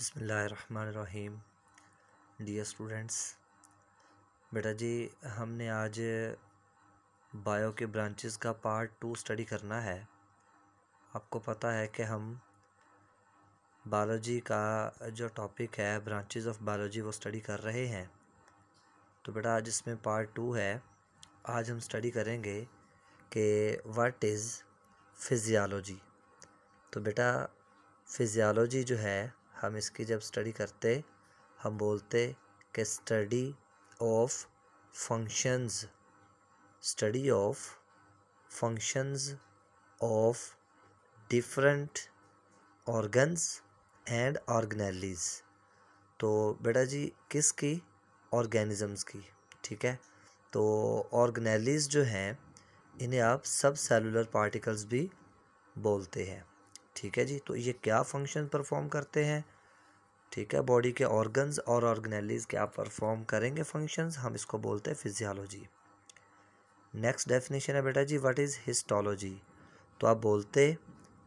बिसमीम dear students बेटा जी हमने आज बायो के ब्रांचेस का पार्ट टू स्टडी करना है आपको पता है कि हम बायोलॉजी का जो टॉपिक है ब्रांचेस ऑफ बायोलॉजी वो स्टडी कर रहे हैं तो बेटा आज इसमें पार्ट टू है आज हम स्टडी करेंगे कि व्हाट इज़ फिज़ियालॉजी तो बेटा फिज़ियालॉजी जो है हम इसकी जब स्टडी करते हम बोलते कि study of functions study of functions of different organs and organelles तो बेटा जी किसकी ऑर्गेनिज़म्स की ठीक है तो ऑर्गनैलीज जो हैं इन्हें आप सब सेलुलर पार्टिकल्स भी बोलते हैं ठीक है जी तो ये क्या फंक्शन परफॉर्म करते हैं ठीक है बॉडी के ऑर्गन्स और ऑर्गेनलीज क्या परफॉर्म करेंगे फंक्शंस हम इसको बोलते हैं फिजियोलॉजी नेक्स्ट डेफिनेशन है बेटा जी व्हाट इज़ हिस्टोलॉजी तो आप बोलते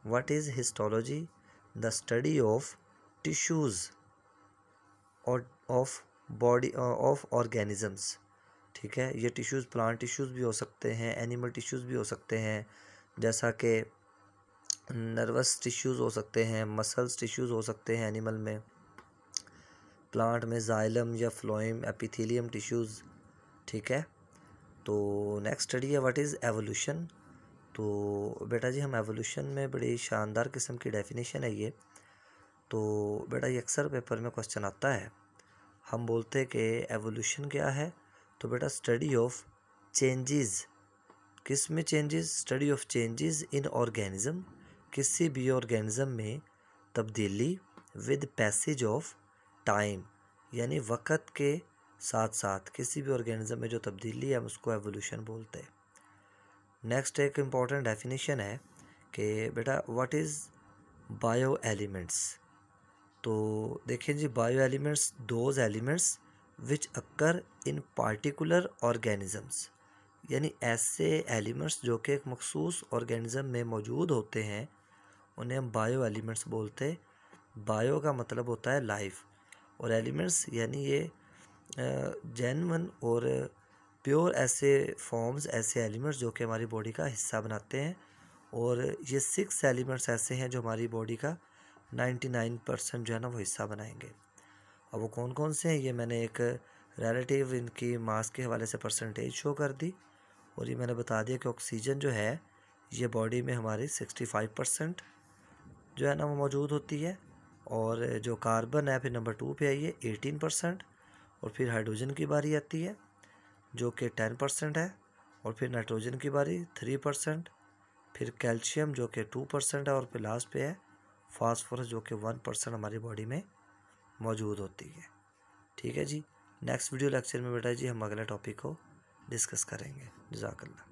what is histology the study of tissues और ऑफ बॉडी ऑफ ऑर्गेनिजम्स ठीक है ये टिश्यूज़ प्लांट टिश्यूज़ भी हो सकते हैं एनिमल टिश्यूज़ भी हो सकते हैं जैसा कि नर्वस टिश्यूज़ हो सकते हैं मसल्स टिश्यूज़ हो सकते हैं एनिमल में प्लांट में जाइलम या फ्लोइम एपिथेलियम टिश्यूज़ ठीक है तो नेक्स्ट स्टडी है व्हाट इज़ एवोल्यूशन तो बेटा जी हम एवोल्यूशन में बड़ी शानदार किस्म की डेफिनेशन है ये तो बेटा ये अक्सर पेपर में क्वेश्चन आता है हम बोलते हैं कि एवोल्यूशन क्या है तो बेटा स्टडी ऑफ चेंजेस किस में changes study of changes in organism किसी भी ऑर्गेनिज्म में तब्दीली विद पैसेज ऑफ टाइम यानी वक़्त के साथ साथ किसी भी ऑर्गेनिज़म में जो तब्दीली है हम उसको एवोल्यूशन बोलते हैं नेक्स्ट एक इम्पॉर्टेंट डेफिनेशन है कि बेटा व्हाट इज़ बायो एलिमेंट्स तो देखिए जी bio elements those elements which occur in particular organisms यानी ऐसे एलिमेंट्स जो कि एक मखसूस ऑर्गेनिज़म में मौजूद होते हैं उन्हें हम बायो एलिमेंट्स बोलते बायो का मतलब होता है लाइफ और एलिमेंट्स यानी ये जैन और प्योर ऐसे फॉर्म्स ऐसे एलिमेंट्स जो कि हमारी बॉडी का हिस्सा बनाते हैं और ये सिक्स एलिमेंट्स ऐसे हैं जो हमारी बॉडी का नाइन्टी नाइन परसेंट जो है ना वो हिस्सा बनाएंगे अब वो कौन कौन से हैं ये मैंने एक रिलेटिव इनकी मास के हवाले से परसेंटेज शो कर दी और ये मैंने बता दिया कि ऑक्सीजन जो है ये बॉडी में हमारी सिक्सटी फाइव परसेंट जो है ना वो मौजूद होती है और जो कार्बन है फिर नंबर टू पे आई है एटीन परसेंट और फिर हाइड्रोजन की बारी आती है जो कि टेन परसेंट है और फिर नाइट्रोजन की बारी थ्री परसेंट फिर कैल्शियम जो कि टू परसेंट है और फिर लास्ट पे है फास्फोरस जो कि वन परसेंट हमारी बॉडी में मौजूद होती है ठीक है जी नेक्स्ट वीडियो लेक्चर में बेटा जी हम अगले टॉपिक को डिस्कस करेंगे जजाकल्ला